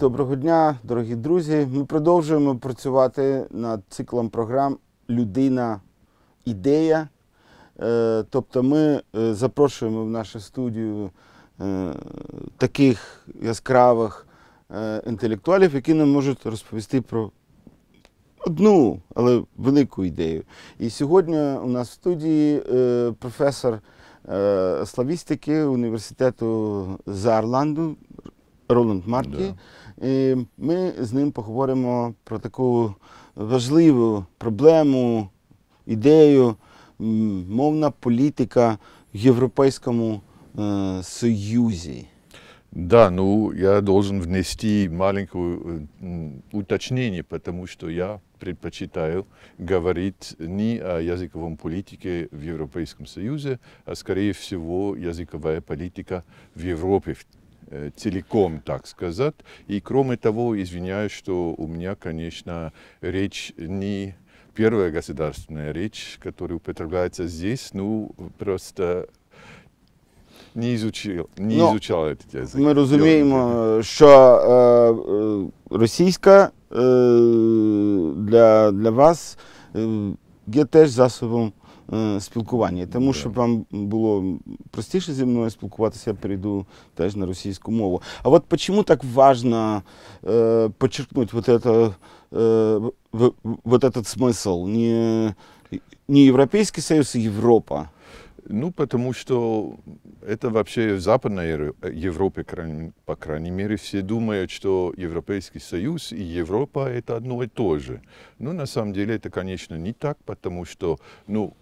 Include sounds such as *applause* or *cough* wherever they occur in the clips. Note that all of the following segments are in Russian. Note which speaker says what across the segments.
Speaker 1: Доброго дня, дорогі друзі. Ми продовжуємо працювати над циклом програм Людина ідея. Е, тобто ми е, запрошуємо в нашу студію е, таких яскравих інтелектуалів, які нам можуть розповісти про одну, але велику ідею. І сьогодні у нас в студії професор славістики університету Заарланду Роланд Маркі. І ми з ним поговоримо про таку важливу проблему, ідею, мовна політика в Європейському э, Союзі.
Speaker 2: Да, ну я должен внести маленькое э, уточнение, потому что я предпочитаю говорить не о языковом политике в Европейском Союзе, а скорее всего языковая политика в Европе целиком, э, так сказать. И кроме того, извиняюсь, что у меня, конечно, речь не первая государственная речь, которая употребляется здесь, ну, просто не изучил, не ну, изучал этот язык. Мы разумеем,
Speaker 1: э, что е, э, російська е, для, для вас є теж засобом е, спілкування. Тому щоб вам було простіше зі мною спілкуватися, я перейду теж на російську мову. А от чому так важно е, подчеркнути вот это, э, вот этот смысл? Не, не Европейский Союз, а Европа. Ну, потому что это вообще
Speaker 2: в Западной Европе, по крайней мере, все думают, что Европейский Союз и Европа – это одно и то же. Но ну, на самом деле это, конечно, не так, потому что ну,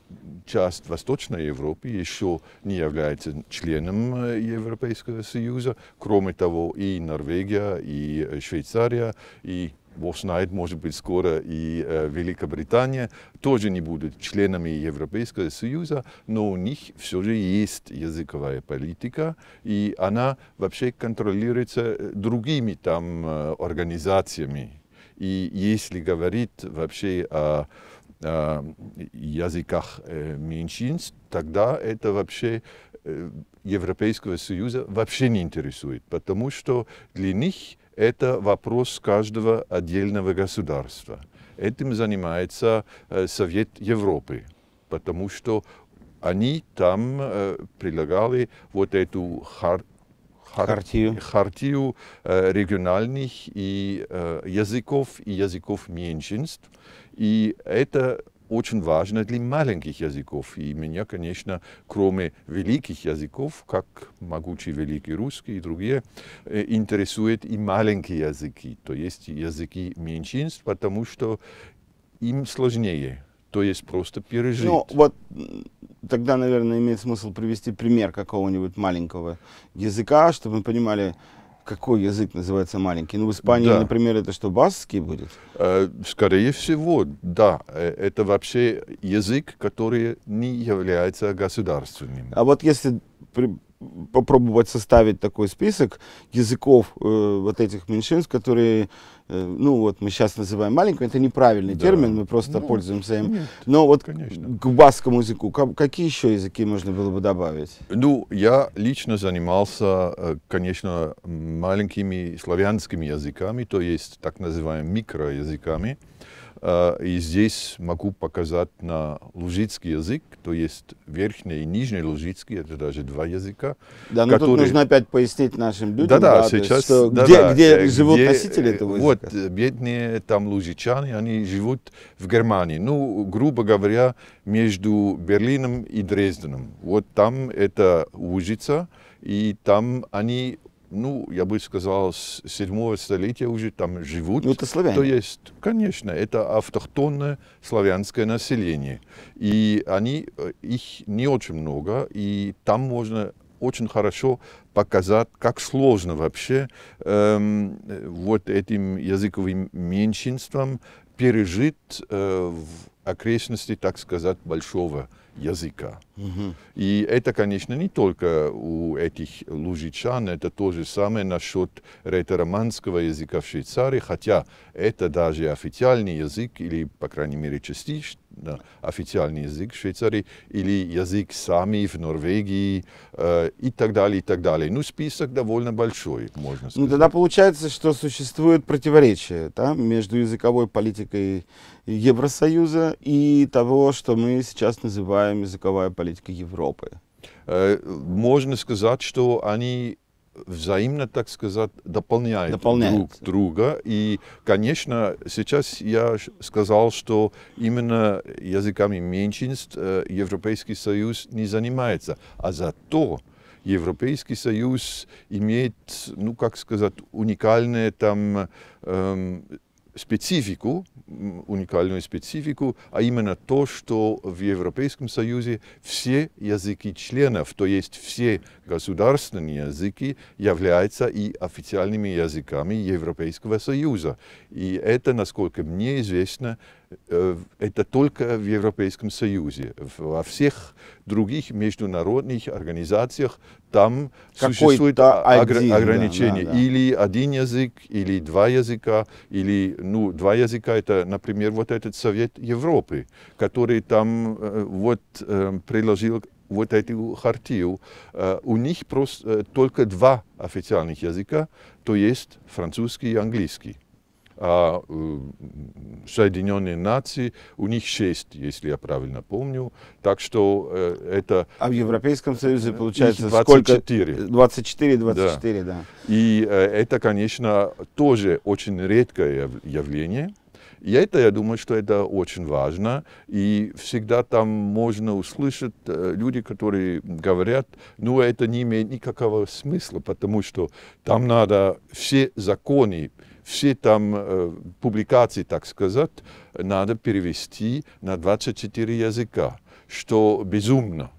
Speaker 2: часть Восточной Европы еще не является членом э, Европейского Союза. Кроме того, и Норвегия, и э, Швейцария, и Босна и, может быть, скоро и Великобритания тоже не будут членами Европейского Союза, но у них все же есть языковая политика, и она вообще контролируется другими там организациями. И если говорить вообще о языках меньшинств, тогда это вообще Европейского Союза вообще не интересует, потому что для них это вопрос каждого отдельного государства. Этим занимается э, Совет Европы, потому что они там э, предлагали вот эту хар хартию, хартию э, региональных и языков и языков меньшинств. И это очень важно для маленьких языков. И меня, конечно, кроме великих языков, как могучий великий русский и другие, э, интересуют и маленькие языки, то есть языки меньшинств, потому что им сложнее, то есть просто пережить. Ну,
Speaker 1: вот тогда, наверное, имеет смысл привести пример какого-нибудь маленького языка, чтобы мы понимали, какой язык называется маленький? Ну, в Испании, да. например, это что, баскский будет?
Speaker 2: Э, скорее всего, да. Э,
Speaker 1: это вообще язык, который не является государственным. А вот если попробовать составить такой список языков э, вот этих меньшинств, которые, э, ну вот мы сейчас называем маленьким, это неправильный да. термин, мы просто ну, пользуемся им. Нет, Но вот конечно. к баскому языку, как, какие еще языки можно было бы добавить? Ну, я лично
Speaker 2: занимался, э, конечно, маленькими славянскими языками, то есть так называемыми микроязыками. А, и здесь могу показать на лужицкий язык, то есть верхний и нижний лужицкий, это даже два языка. Да, но которые... тут нужно опять
Speaker 1: пояснить нашим людям, да, да, да, сейчас, что, да, где, да, где э, живут где, носители этого э, языка.
Speaker 2: Вот, э, бедные там лужичане, они живут в Германии, ну, грубо говоря, между Берлином и Дрезденом. Вот там это Лужица, и там они ну, я бы сказал, с 7 столетия уже там живут. Ну, это славяне. То есть, конечно, это автохтонное славянское население. И они, э, их не очень много, и там можно очень хорошо показать, как сложно вообще эм, вот этим языковым меньшинством пережить э, в окрестности, так сказать, большого языка. Угу. И это, конечно, не только у этих лужичан, это то же самое насчет ретроманского языка в Швейцарии, хотя это даже официальный язык, или, по крайней мере, частично, официальный язык Швейцарии, или язык сами в Норвегии э, и так далее, и так далее. Ну, список довольно большой, можно
Speaker 1: ну, сказать. Ну, тогда получается, что существует противоречие да, между языковой политикой Евросоюза и того, что мы сейчас называем языковая политика Европы. Э, можно сказать,
Speaker 2: что они взаимно, так сказать, дополняют дополняет друг друга. И, конечно, сейчас я сказал, что именно языками меньшинств э, Европейский Союз не занимается, а зато Европейский Союз имеет, ну как сказать, уникальные там эм, специфику, уникальную специфику, а именно то, что в Европейском Союзе все языки членов, то есть все государственные языки, являются и официальными языками Европейского Союза. И это, насколько мне известно, Э, это только в Европейском Союзе. Во всех других международных организациях там существуют один, ограничение. Да, да, да. Или один язык, или два языка, или ну, два языка, это, например, вот этот Совет Европы, который там э, вот э, приложил вот эту хартию, у них просто только два официальных языка, то есть французский и английский а э, Соединенные Нации, у них шесть, если я правильно помню. Так что э, это... А в Европейском Союзе получается 24. сколько? 24. 24, да. да. И э, это, конечно, тоже очень редкое явление. И это, я думаю, что это очень важно. И всегда там можно услышать э, люди, которые говорят, ну это не имеет никакого смысла, потому что там надо все законы, все там э, публикации, так сказать, надо перевести на 24 языка, что безумно.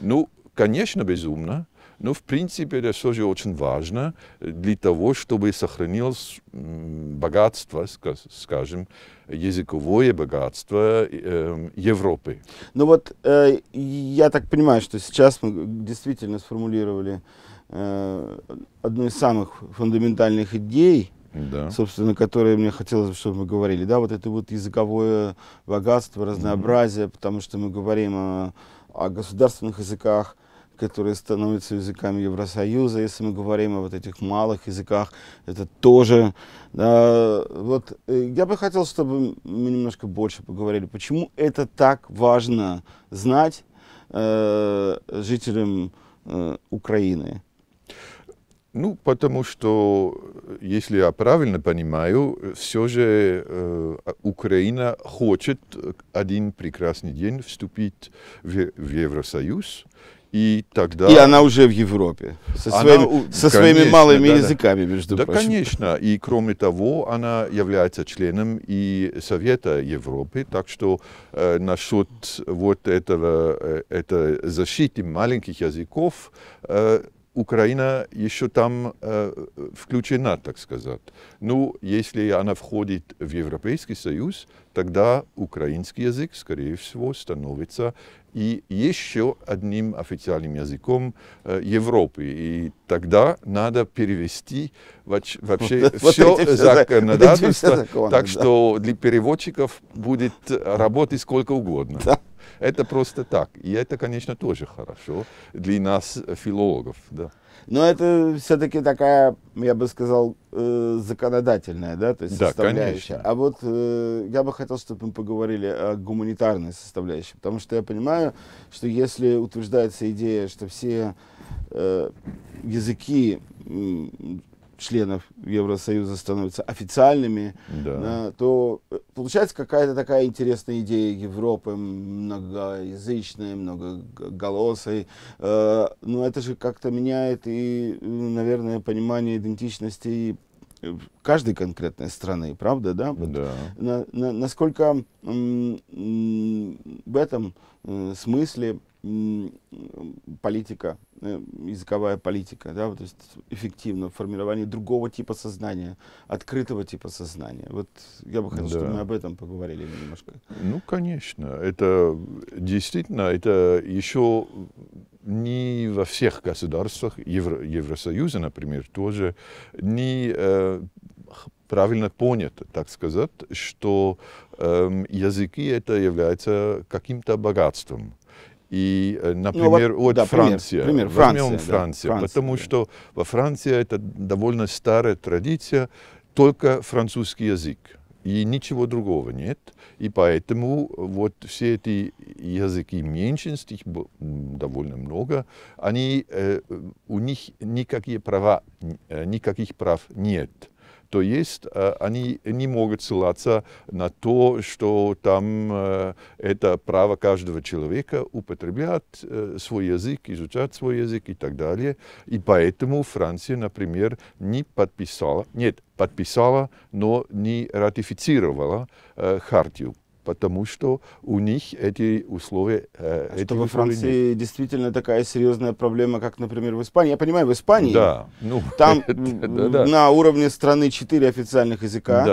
Speaker 2: Ну, конечно, безумно, но, ну, в принципе, это все же очень важно для того, чтобы сохранилось богатство, скажем, языковое богатство эм, Европы.
Speaker 1: Ну вот, э, я так понимаю, что сейчас мы действительно сформулировали э, одну из самых фундаментальных идей, да. собственно, которые мне хотелось бы, чтобы мы говорили. Да, вот это вот языковое богатство, разнообразие, mm -hmm. потому что мы говорим о, о государственных языках, которые становятся языками Евросоюза, если мы говорим о вот этих малых языках, это тоже. Да, вот э, я бы хотел, чтобы мы немножко больше поговорили, почему это так важно знать э, жителям э, Украины. Ну, потому что, если я правильно понимаю,
Speaker 2: все же э, Украина хочет один прекрасный день вступить в, в Евросоюз. И тогда... И она уже в Европе, со своими, она, со своими малыми да, языками, между да, прочим. Да, конечно. И кроме того, она является членом и Совета Европы, так что э, насчет вот этого, э, это защиты маленьких языков, э, Украина еще там э, включена, так сказать. Ну, если она входит в Европейский Союз, тогда украинский язык, скорее всего, становится и еще одним официальным языком э, Европы. И тогда надо перевести вообще вот, все законодательство, законы, так да. что для переводчиков будет работать сколько угодно. Да это просто так. И это, конечно, тоже хорошо для нас, э, филологов. Да.
Speaker 1: Но это все-таки такая, я бы сказал, э, законодательная, да, то есть да, составляющая. Конечно. А вот э, я бы хотел, чтобы мы поговорили о гуманитарной составляющей, потому что я понимаю, что если утверждается идея, что все языки членов Евросоюза становятся официальными, да. Э, то э, получается какая-то такая интересная идея Европы, многоязычной, многоголосой. Э, но это же как-то меняет и, наверное, понимание идентичности э, каждой конкретной страны, правда, да? да. На, на, насколько в этом Э, смысле политика, э, языковая политика, да, вот, то есть эффективно формирование другого типа сознания, открытого типа сознания. Вот я бы хотел, да. чтобы мы об этом поговорили немножко.
Speaker 2: Ну, конечно, это действительно, это еще не во всех государствах Евро, Евросоюза, например, тоже не э, правильно понято, так сказать, что э, языки это является каким-то богатством. И, э, ну, например, ну, вот, да, Франция. Пример, пример, Франция, Возьмем да, Франция, потому да. что во Франции это довольно старая традиция, только французский язык. И ничего другого нет. И поэтому вот все эти языки меньшинств, их довольно много, они, э, у них никакие права, э, никаких прав нет. То есть э, они не могут ссылаться на то, что там э, это право каждого человека употреблять э, свой язык, изучать свой язык и так далее. И поэтому Франция, например, не подписала, нет, подписала, но не ратифицировала хартию потому что у них эти
Speaker 1: условия... Э, а эти что условия во Франции нет. действительно такая серьезная проблема, как, например, в Испании. Я понимаю, в Испании да, ну, *laughs* там *laughs* да, да. на уровне страны четыре официальных языка,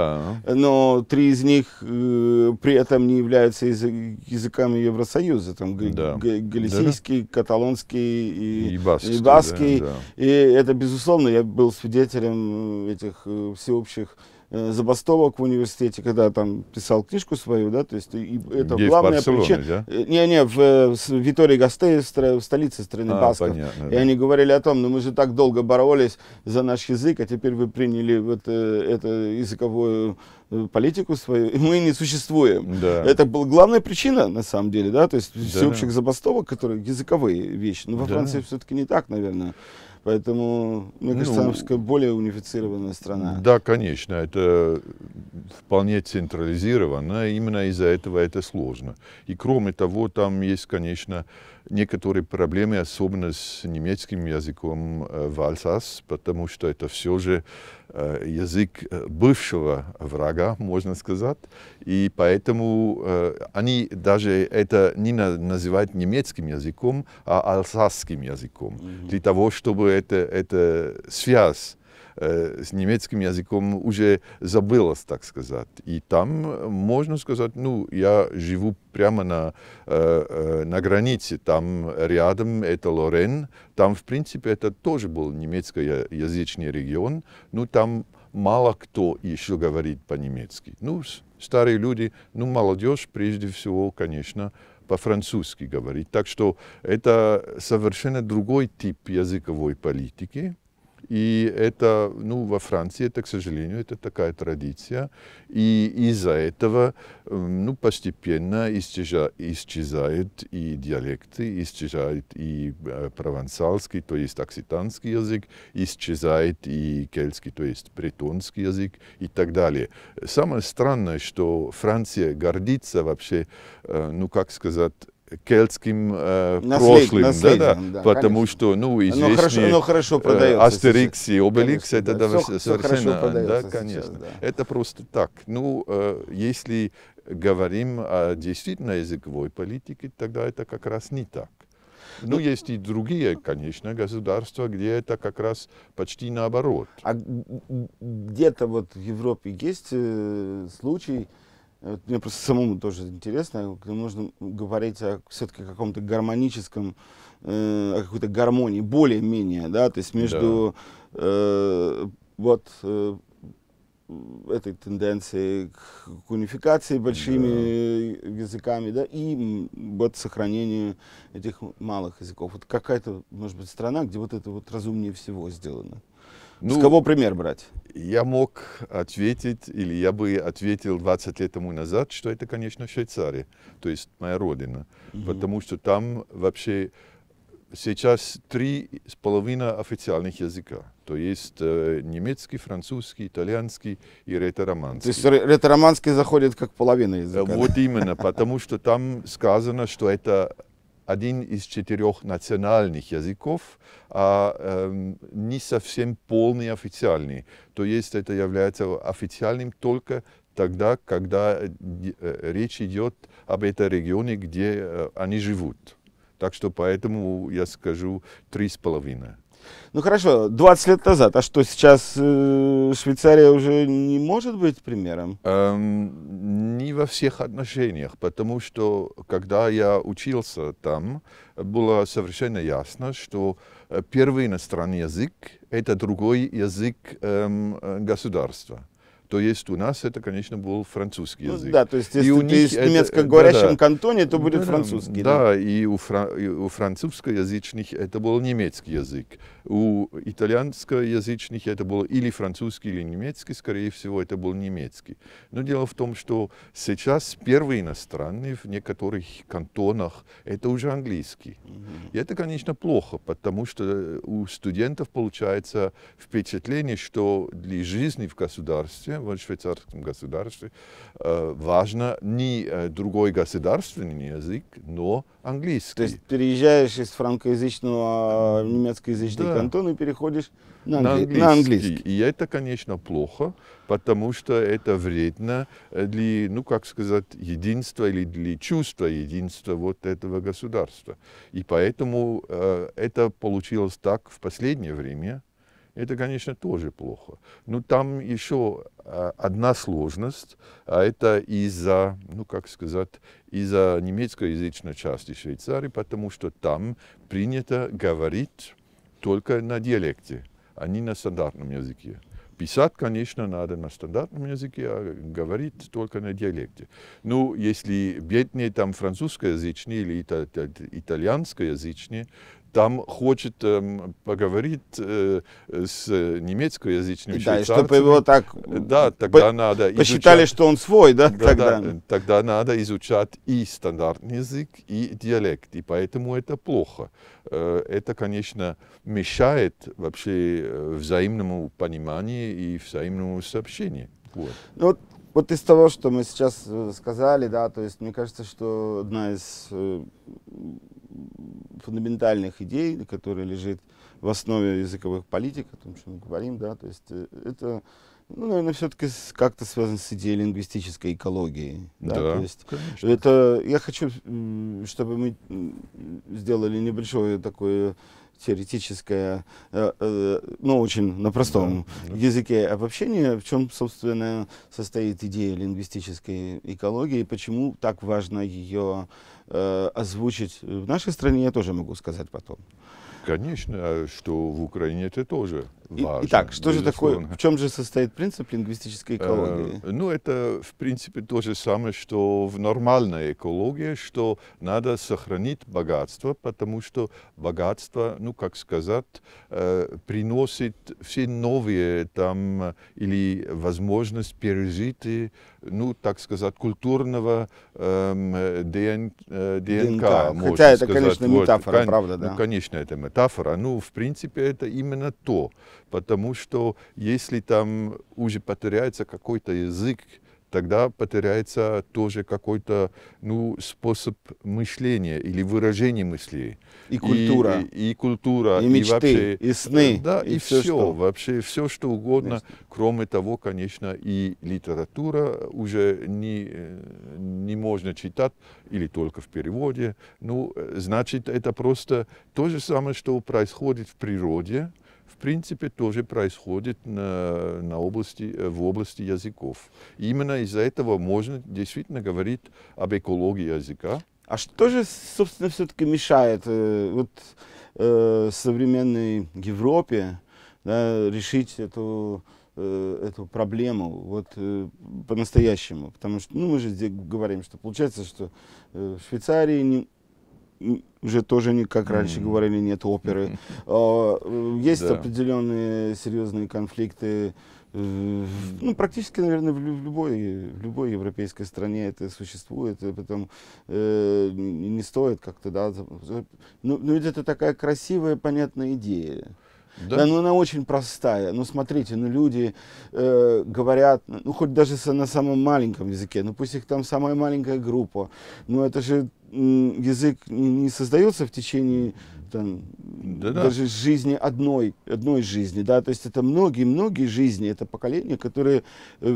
Speaker 1: да. но три из них э, при этом не являются язык, языками Евросоюза. Там да. галисийский, да. каталонский и, и баскский. И, баскский. Да, да. и это, безусловно, я был свидетелем э, этих э, всеобщих Э, забастовок в университете, когда там писал книжку свою, да, то есть и это Где главная причина. Да? Э, не, не, в, э, в Витории Гастей, в столице страны а, Басков. Понятно, и да. они говорили о том, ну мы же так долго боролись за наш язык, а теперь вы приняли вот э, это языковую политику свою, и мы не существуем. Да. Это была главная причина, на самом деле, да, то есть да. всеобщих забастовок, которые языковые вещи. Но ну, во да. Франции все-таки не так, наверное. Поэтому, мне ну, кажется, ну, она более унифицированная страна.
Speaker 2: Да, конечно, это вполне централизировано, именно из-за этого это сложно. И кроме того, там есть, конечно, некоторые проблемы, особенно с немецким языком э, в Альсас, потому что это все же э, язык э, бывшего врага, можно сказать. И поэтому они даже это не называют немецким языком, а алсасским языком. Mm -hmm. Для того, чтобы эта это связь Э, с немецким языком уже забылось, так сказать. И там, можно сказать, ну, я живу прямо на, э, э, на границе, там рядом это Лорен, там, в принципе, это тоже был немецкоязычный регион, но ну, там мало кто еще говорит по-немецки. Ну, старые люди, ну, молодежь, прежде всего, конечно, по-французски говорит. Так что это совершенно другой тип языковой политики. И это, ну, во Франции это, к сожалению, это такая традиция. И из-за этого, эм, ну, постепенно исчеза, исчезают и диалекты, исчезает и э, провансальский, то есть окситанский язык, исчезает и кельтский, то есть бретонский язык и так далее. Самое странное, что Франция гордится вообще, э, ну, как сказать, кельтским э, Наслед, прошлым, наследием, да, да, да, потому конечно. что, ну, известные оно хорошо, оно хорошо э, продается Астерикс и Обеликс, это да, все, совершенно, все да, конечно, сейчас, да. это просто так. Ну, э, если говорим о действительно языковой политике, тогда это как раз не так. Ну, ну есть и другие, ну, конечно, государства, где это
Speaker 1: как раз почти наоборот. А где-то вот в Европе есть э, случай, вот мне просто самому тоже интересно, нужно говорить о все-таки каком-то гармоническом, э, о какой-то гармонии, более-менее, да, то есть между да. э, вот э, этой тенденцией к, к унификации большими да. языками, да, и вот сохранению этих малых языков. Вот какая-то, может быть, страна, где вот это вот разумнее всего сделано. Ну, С кого пример брать? Я мог ответить, или я
Speaker 2: бы ответил 20 лет тому назад, что это, конечно, Швейцария, то есть моя родина. Угу. Потому что там вообще сейчас три с половиной официальных языка. То есть э, немецкий, французский, итальянский и ретро-романский. То
Speaker 1: есть ретро-романский заходит как половина языка. Вот именно, потому что там сказано, что
Speaker 2: это один из четырех национальных языков, а э, не совсем полный официальный. То есть это является официальным только тогда, когда э, э, речь идет об этом регионе, где э, они живут. Так что поэтому я скажу три с половиной.
Speaker 1: Ну хорошо, 20 лет назад, а что сейчас э, Швейцария уже не может быть примером? Эм, не во всех отношениях, потому что когда я
Speaker 2: учился там, было совершенно ясно, что э, первый иностранный язык – это другой язык эм, э, государства. То есть у нас это, конечно, был французский ну язык. Ну, да, то есть если и у ты них из немецкоговорящем да, кантоне, то будет да, французский. Да, да. и у, фра- у французскоязычных это был немецкий язык. У итальянскоязычных это было или французский, или немецкий, скорее всего, это был немецкий. Но дело в том, что сейчас первые иностранные в некоторых кантонах это уже английский. Mm-hmm. И это, конечно, плохо, потому что э, у студентов получается впечатление, что для жизни в государстве в швейцарском государстве а, важно не а, другой государственный язык, но
Speaker 1: английский. То есть переезжаешь из франкоязычного а, немецкоязычного да. кантона и переходишь на, на, английский. на английский.
Speaker 2: И это, конечно, плохо, потому что это вредно для, ну, как сказать, единства или для чувства единства вот этого государства. И поэтому это получилось так в последнее время, это, конечно, тоже плохо. Но там еще а, одна сложность, а это из-за, ну как сказать, из-за немецкоязычной части Швейцарии, потому что там принято говорить только на диалекте, а не на стандартном языке. Писать, конечно, надо на стандартном языке, а говорить только на диалекте. Ну, если бедные там французскоязычные или итальянскоязычные, там хочет эм, поговорить э, с немецкоязычными да, чтобы его так да, тогда по- надо посчитали, что он свой, да, да тогда. Э, тогда надо изучать и стандартный язык, и диалект, и поэтому это плохо. Э, это, конечно, мешает вообще э, взаимному пониманию и взаимному сообщению. Вот.
Speaker 1: Ну, вот, вот из того, что мы сейчас сказали, да, то есть мне кажется, что одна из фундаментальных идей, которые лежит в основе языковых политик, о том, что мы говорим, да, то есть э, это, ну, наверное, все-таки как-то связано с идеей лингвистической экологии, да, да то есть конечно. это, я хочу, чтобы мы сделали небольшое такое теоретическое, э, э, ну, очень на простом да, да. языке обобщение, в чем, собственно, состоит идея лингвистической экологии, почему так важно ее Э, озвучить. В нашей стране я тоже могу сказать потом.
Speaker 2: Конечно, а что в Украине это тоже важен. Итак, что же такое, в чем
Speaker 1: же состоит принцип лингвистической э, экологии?
Speaker 2: Э, ну, это, в принципе, то же самое, что в нормальной экологии, что надо сохранить богатство, потому что богатство, ну, как сказать, э, приносит все новые там э, или возможность пережить, э, ну, так сказать, культурного эм, э, ДН, ДНК. ДНК. Хотя это, сказать. конечно, метафора, вот, правда, да? Ну, конечно, это метафора. Ну, в принципе, это именно то потому что если там уже потеряется какой-то язык, тогда потеряется тоже какой-то ну, способ мышления или выражения мыслей. И культура. И, и, и культура. И мечты, и, вообще, и сны. Э, да, и, и все, что... вообще все, что угодно. Конечно. Кроме того, конечно, и литература уже не, э, не можно читать, или только в переводе. Ну, э, значит, это просто то же самое, что происходит в природе, принципе, тоже происходит на, на области, э, в области языков. именно из-за этого можно действительно говорить об экологии языка.
Speaker 1: А что же, собственно, все-таки мешает э, вот, э, современной Европе да, решить эту э, эту проблему вот по-настоящему. Потому что ну, мы же говорим, что получается, что в Швейцарии не, уже тоже, не, как раньше mm -hmm. говорили, нет оперы. Uh, *laughs* есть да. определенные серьезные конфликты. Э, ну, практически, наверное, в, любой, в любой европейской стране это существует, и поэтому э, не стоит как-то, да, но ну, ну, ведь это такая красивая, понятная идея. Да? да, ну она очень простая. Ну смотрите, ну люди э, говорят, ну хоть даже на самом маленьком языке, ну пусть их там самая маленькая группа, ну это же язык не создается в течение там, да, даже жизни одной, одной жизни, да, то есть это многие-многие жизни, это поколение, которые э,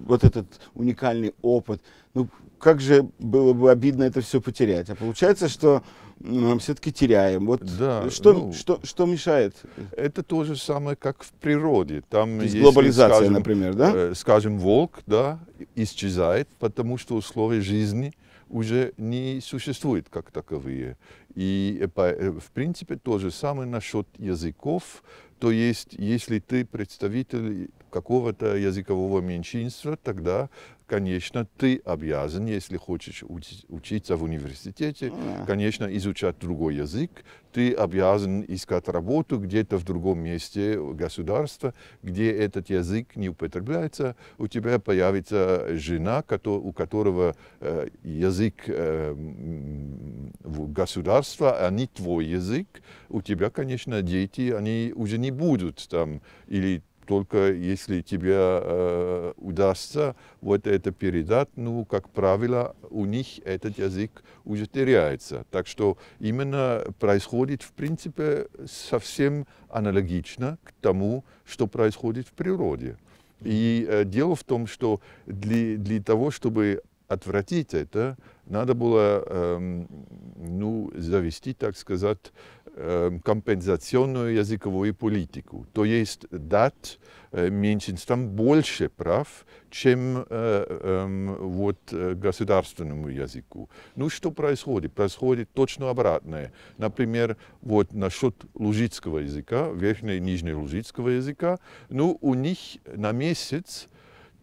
Speaker 1: вот этот уникальный опыт, ну, как же было бы обидно это все потерять, а получается, что мы все-таки теряем, вот да, что, ну, что, что мешает? Это то же самое, как в природе, там, то есть если, глобализация, скажем,
Speaker 2: например, да? Э, скажем, волк, да, исчезает, потому что условия жизни – уже не существует как таковые. И э, э, в принципе то же самое насчет языков. То есть, если ты представитель какого-то языкового меньшинства, тогда конечно, ты обязан, если хочешь учиться в университете, yeah. Ну конечно, изучать другой язык, ты обязан искать работу где-то в другом месте государства, где этот язык не употребляется, у тебя появится жена, у которого э, язык э, государства, а не твой язык, у тебя, конечно, дети, они уже не будут там, или только если тебе э, удастся вот это передать, ну, как правило, у них этот язык уже теряется. Так что именно происходит, в принципе, совсем аналогично к тому, что происходит в природе. И э, дело в том, что для, для того, чтобы отвратить это, надо было э, ну, завести, так сказать, компенсационную языковую политику, то есть дать меньшинствам больше прав, чем вот, государственному языку. Ну что происходит? Происходит точно обратное. Например, вот насчет лужицкого языка, верхней и нижней лужицкого языка, ну у них на месяц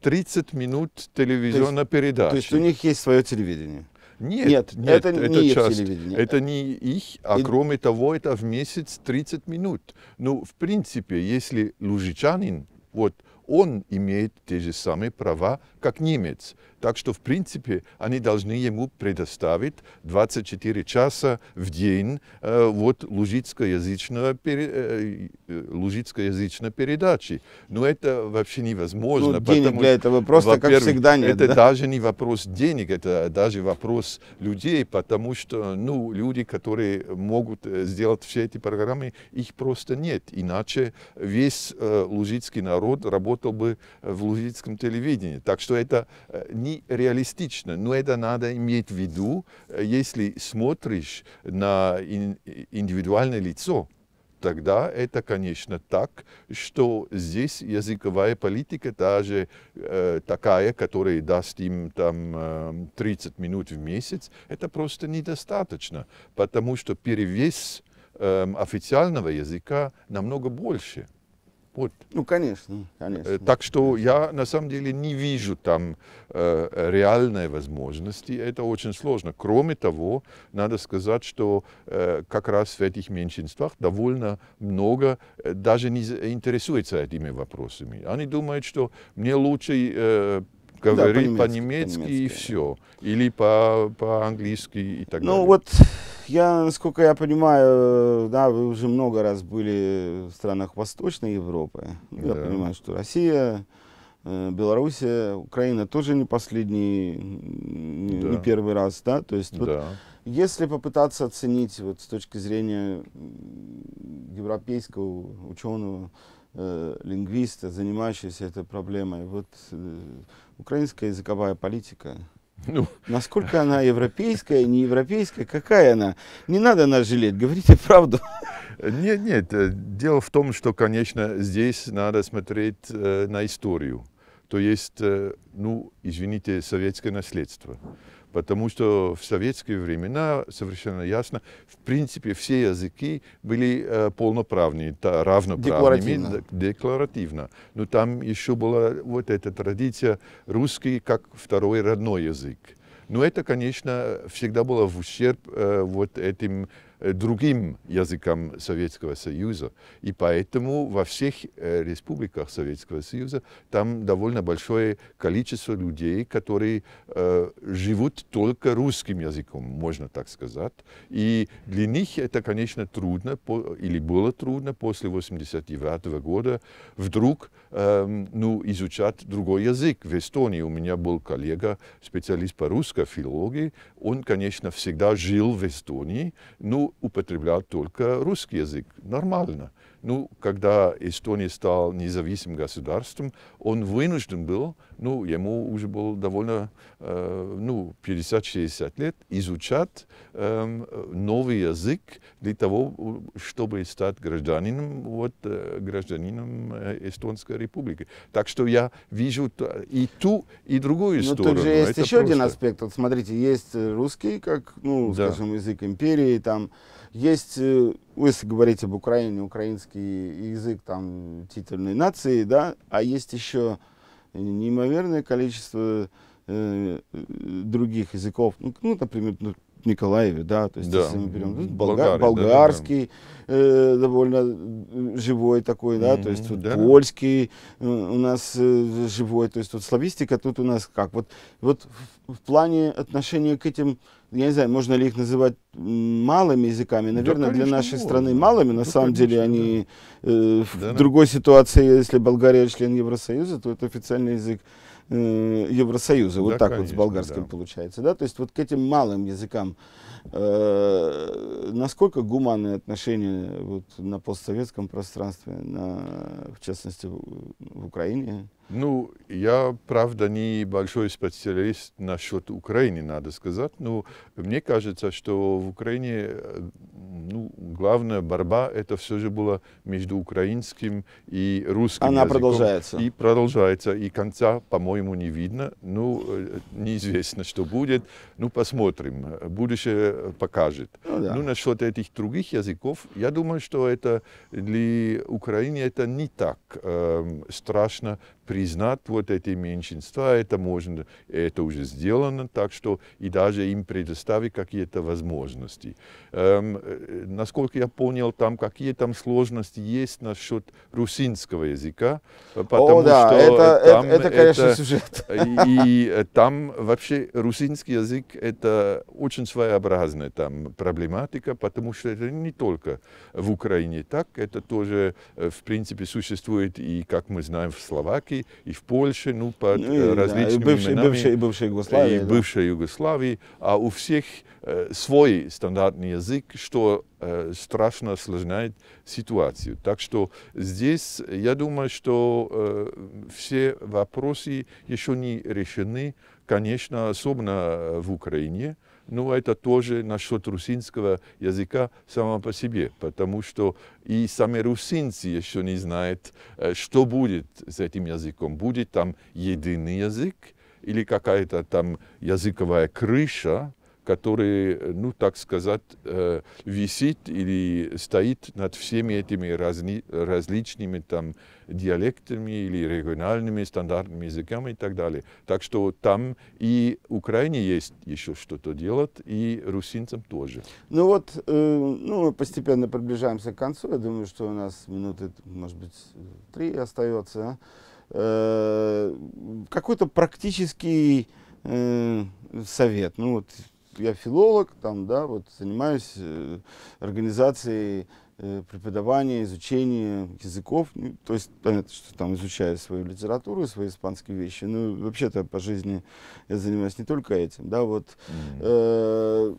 Speaker 2: 30 минут телевизионной то есть, передачи. То есть у них
Speaker 1: есть свое телевидение? Нет, нет, нет это, это не часть. телевидение. Это
Speaker 2: не их, а и... кроме того, это в месяц 30 минут. Ну, в принципе, если лужичанин, вот, он имеет те же самые права, как немец. Так что, в принципе, они должны ему предоставить 24 часа в день э, вот лужицкоязычного, пере, э, э лужицкоязычной передачи. Но это вообще невозможно. Тут ну, денег для этого просто, как всегда, нет. Это да? даже не вопрос денег, это даже вопрос людей, потому что ну, люди, которые могут э, сделать все эти программы, их просто нет. Иначе весь э, лужицкий народ работает работал бы э, в лузитском телевидении. Так что это э, не реалистично, но это надо иметь в виду, э, если смотришь на индивидуальное лицо тогда это, конечно, так, что здесь языковая политика даже э, такая, которая даст им там э, эм, 30 минут в месяц, это просто недостаточно, потому что перевес э, официального языка намного больше.
Speaker 1: Вот. Ну, конечно,
Speaker 2: конечно. Э, так что я на самом деле не вижу там э, реальной возможности. Это очень сложно. Кроме того, надо сказать, что э, как раз в этих меньшинствах довольно много э, даже не интересуется этими вопросами. Они думают, что мне лучше э, говорит да, по-немецки, по и все. Или по- по-английски и так ну, далее. Ну вот,
Speaker 1: я, насколько я понимаю, да, вы уже много раз были в странах Восточной Европы. Да. Я понимаю, что Россия, э, Беларусь, Украина тоже не последний, да. не первый раз, да? То есть вот, да. если попытаться оценить вот с точки зрения европейского ученого, э, лингвиста, занимающегося этой проблемой. Вот э, украинская языковая политика, ну. Насколько она европейская, не европейская, какая она? Не надо нас жалеть, говорите правду. Нет, нет, э, дело в том, что,
Speaker 2: конечно, здесь надо смотреть э, на историю то есть, э, ну, извините, советское наследство. Потому что в советские времена, совершенно ясно, в принципе, все языки были э, полноправными, равноправными, декларативно. декларативно. Но там еще была вот эта традиция русский как второй родной язык. Но это, конечно, всегда было в ущерб э, вот этим Э, другим языкам Советского Союза. И поэтому во всех э, республиках Советского Союза там довольно большое количество людей, которые э, живут только русским языком, можно так сказать. И для них это, конечно, трудно, или было трудно после 1989 года вдруг Эм, ну, изучать другой язык. В Эстонии у меня был коллега, специалист по русской филологии. Он, конечно, всегда жил в Эстонии, но употреблял только русский язык. Нормально ну, когда Эстония стала независимым государством, он вынужден был, ну, ему уже было довольно, э, ну, 50-60 лет, изучать э, новый язык для того, чтобы стать гражданином, вот, э, гражданином э, Эстонской Республики. Так что я вижу и ту, и другую Но сторону. тут же есть Это еще просто... один
Speaker 1: аспект. Вот смотрите, есть русский, как, ну, да. скажем, язык империи, там, есть, если э, говорить об Украине, украинский язык, там, титульной нации, да, а есть еще неимоверное количество э, других языков, ну, ну например, ну, Николаеве, да, то есть да. если мы берем болгар, Болгария, болгарский, да, Э, довольно э, живой такой, да, mm-hmm, то есть вот да. польский э, у нас э, живой, то есть вот славистика тут у нас как, вот, вот в, в плане отношения к этим ну, я не знаю, можно ли их называть малыми языками. Наверное, да, конечно, для нашей можно. страны малыми. На да, ну, самом конечно, деле они да. э, в да, другой ситуации, если Болгария член Евросоюза, то это официальный язык э, Евросоюза. Вот да, так конечно, вот с болгарским да. получается. Да? То есть вот к этим малым языкам э, насколько гуманные отношения вот, на постсоветском пространстве, на, в частности в, в Украине?
Speaker 2: Ну, я, правда, не большой специалист насчет Украины, надо сказать, но ну, мне кажется, что в Украине э, ну, главная борьба это все же была между украинским и русским Она языком. продолжается. И продолжается, и конца, по-моему, не видно. Ну, э, неизвестно, что будет. Ну, посмотрим. Будущее покажет. Ну, да. ну насчет этих других языков, я думаю, что это для Украины это не так э, страшно, признать вот эти меньшинства, это можно, это уже сделано, так что и даже им предоставить какие-то возможности. Эм, э, насколько я понял, там какие там сложности есть насчет русинского языка, э, потому О, да, что э, это, там это, это, конечно, это, сюжет. и там вообще русинский язык это очень своеобразная там проблематика, потому что это не только в Украине так, это тоже в принципе существует и, как мы знаем, в Словакии, Прибалтике, и в Польше, ну, под ну, различными э, да, и бывшей, именами. Бывшей, и бывшей Югославии. И да. бывшей Югославии. А у всех э, свой стандартный язык, что э, страшно осложняет ситуацию. Так что здесь, я думаю, что э, все вопросы еще не решены, конечно, особенно э, в Украине. Ну, это тоже насчет русинского языка сама по себе, потому что и сами русинцы еще не знают, э, что будет с этим языком. Будет там единый язык или какая-то там языковая крыша, который, ну так сказать, э, висит или стоит над всеми этими разли различными там диалектами или региональными стандартными языками и так далее. Так что там и Украине есть еще что-то делать, и русинцам тоже.
Speaker 1: Ну вот, э, ну мы постепенно приближаемся к концу. Я думаю, что у нас минуты, может быть, три остается. А? Э, какой-то практический э, совет, ну вот я филолог, там, да, вот занимаюсь э, организацией э, преподавания, изучения языков, ну, то есть понятно, что там изучаю свою литературу, свои испанские вещи, ну, вообще-то по жизни я занимаюсь не только этим, да, вот, э,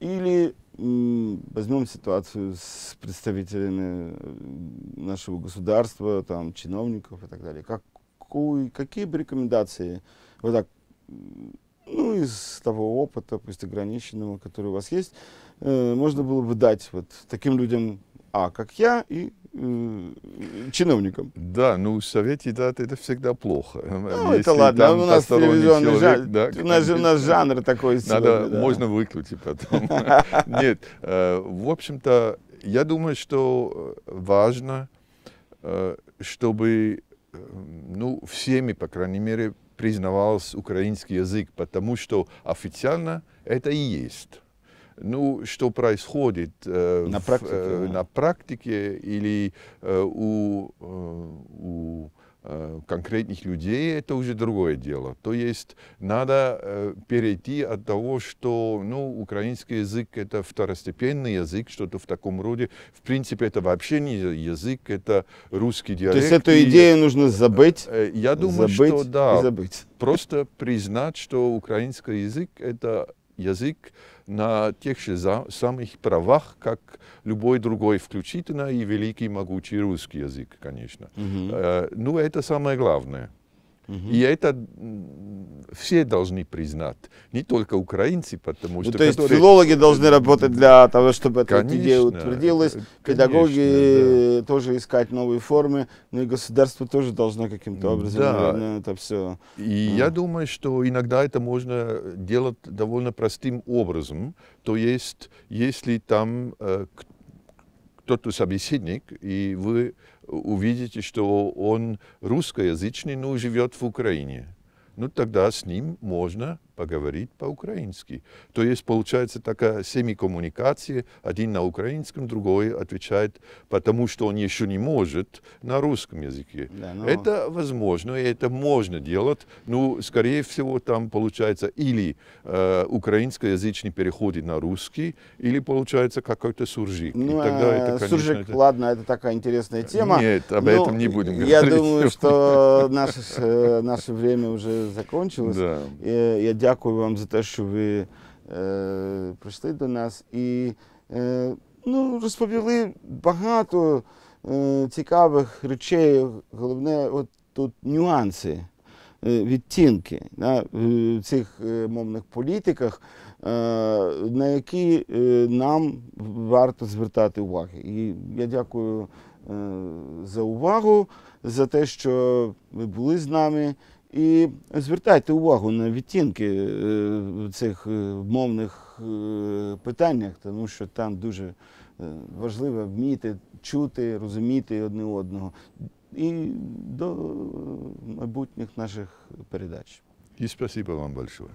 Speaker 1: или возьмем ситуацию с представителями э, нашего государства, там, чиновников и так далее. Какую, какие бы рекомендации, вот так, ну, из того опыта, пусть ограниченного, который у вас есть, э, можно было бы дать вот таким людям, а, как я, и э, чиновникам.
Speaker 2: Да, ну в Совете да, это всегда плохо. Э, ну Если это ладно, у нас телевизионный человек, жанр, да, у нас, у нас жанр такой. Надо, сегодня, да. можно выкрутить потом. *laughs* Нет, э, в общем-то, я думаю, что важно, чтобы, ну, всеми, по крайней мере, признавался украинский язык, потому что официально это и есть. Ну, что происходит э, на, практике, в, э, да. на практике или э, у, э, у Э, конкретных людей, это уже другое дело. То есть надо э, перейти от того, что ну, украинский язык это второстепенный язык, что-то в таком роде. В принципе, это вообще не язык, это
Speaker 1: русский диалект. То есть эту идею и, нужно забыть? Э, я думаю, забыть что да. И забыть.
Speaker 2: Просто признать, что украинский язык это язык, на тех же самых правах, как любой другой, включительно и великий могучий русский язык, конечно. Угу. Э, ну, это самое главное. Угу. И это все должны признать, не только украинцы, потому ну, что... То есть которые... филологи должны работать
Speaker 1: для того, чтобы это конечно, идея утвердилась, э, конечно, педагоги да. тоже искать новые формы, ну и государство тоже должно каким-то образом да. наверное, это все...
Speaker 2: И а. я думаю, что иногда это можно делать довольно простым образом, то есть если там э, кто-то собеседник, и вы увидите, что он русскоязычный, но живет в Украине. Ну тогда с ним можно поговорить по-украински. То есть получается такая семикоммуникация, один на украинском, другой отвечает, потому что он еще не может на русском языке. Да, но... Ну. Это возможно, и это можно делать. Ну, скорее всего, там получается или э, украинскоязычный переходит на русский, или
Speaker 1: получается какой-то суржик. Ну, и тогда э, это, конечно, суржик, это... ладно, это такая интересная тема. Нет, об но этом не будем говорить. Я думаю, что *laughs* наше, э, наше время уже закончилось. Да. Э, я Дякую вам за те, що ви е, прийшли до нас і е, ну, розповіли багато е, цікавих речей. Головне, от тут нюанси, е, відтінки да, в цих е, мовних політиках, е, на які е, нам варто звертати увагу. І я дякую е, за увагу, за те, що ви були з нами. І звертайте увагу на відтінки е, в цих е, мовних е, питаннях, тому що там дуже важливо вміти чути, розуміти одне одного. І до майбутніх наших передач. І
Speaker 2: спасибо вам большое.